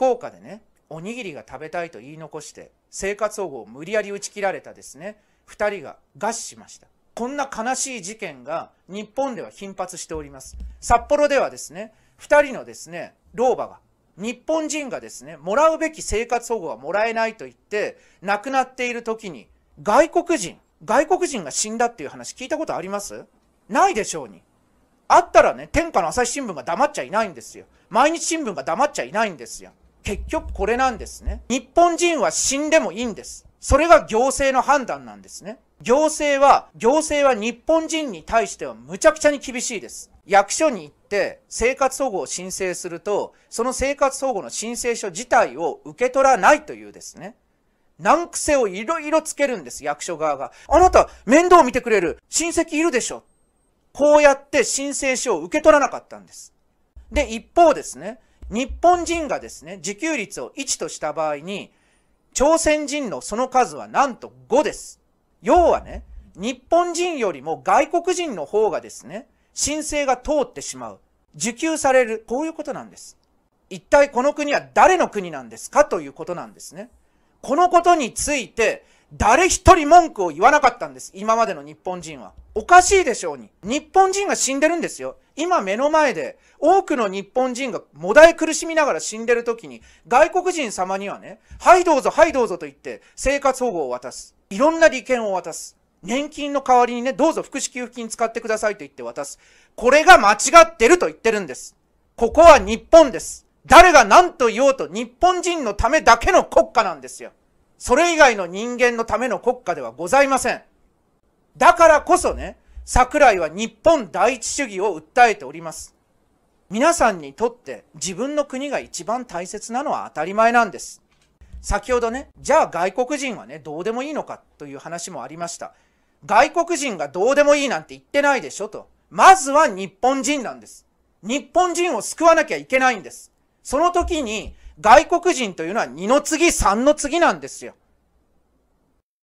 福岡でねおにぎりが食べたいと言い残して生活保護を無理やり打ち切られたですね2人が餓死しましたこんな悲しい事件が日本では頻発しております札幌ではですね2人のですね老婆が日本人がですねもらうべき生活保護はもらえないと言って亡くなっている時に外国人外国人が死んだっていう話聞いたことありますないでしょうにあったらね天下の朝日新聞が黙っちゃいないんですよ毎日新聞が黙っちゃいないんですよ結局これなんですね。日本人は死んでもいいんです。それが行政の判断なんですね。行政は、行政は日本人に対してはむちゃくちゃに厳しいです。役所に行って生活保護を申請すると、その生活保護の申請書自体を受け取らないというですね。難癖をいろいろつけるんです、役所側が。あなた、面倒を見てくれる親戚いるでしょ。こうやって申請書を受け取らなかったんです。で、一方ですね、日本人がですね、自給率を1とした場合に、朝鮮人のその数はなんと5です。要はね、日本人よりも外国人の方がですね、申請が通ってしまう。受給される。こういうことなんです。一体この国は誰の国なんですかということなんですね。このことについて、誰一人文句を言わなかったんです。今までの日本人は。おかしいでしょうに。日本人が死んでるんですよ。今目の前で多くの日本人がもだえ苦しみながら死んでる時に外国人様にはね、はいどうぞはいどうぞと言って生活保護を渡す。いろんな利権を渡す。年金の代わりにね、どうぞ福祉給付金使ってくださいと言って渡す。これが間違ってると言ってるんです。ここは日本です。誰が何と言おうと日本人のためだけの国家なんですよ。それ以外の人間のための国家ではございません。だからこそね、桜井は日本第一主義を訴えております。皆さんにとって自分の国が一番大切なのは当たり前なんです。先ほどね、じゃあ外国人はね、どうでもいいのかという話もありました。外国人がどうでもいいなんて言ってないでしょと。まずは日本人なんです。日本人を救わなきゃいけないんです。その時に外国人というのは2の次、3の次なんですよ。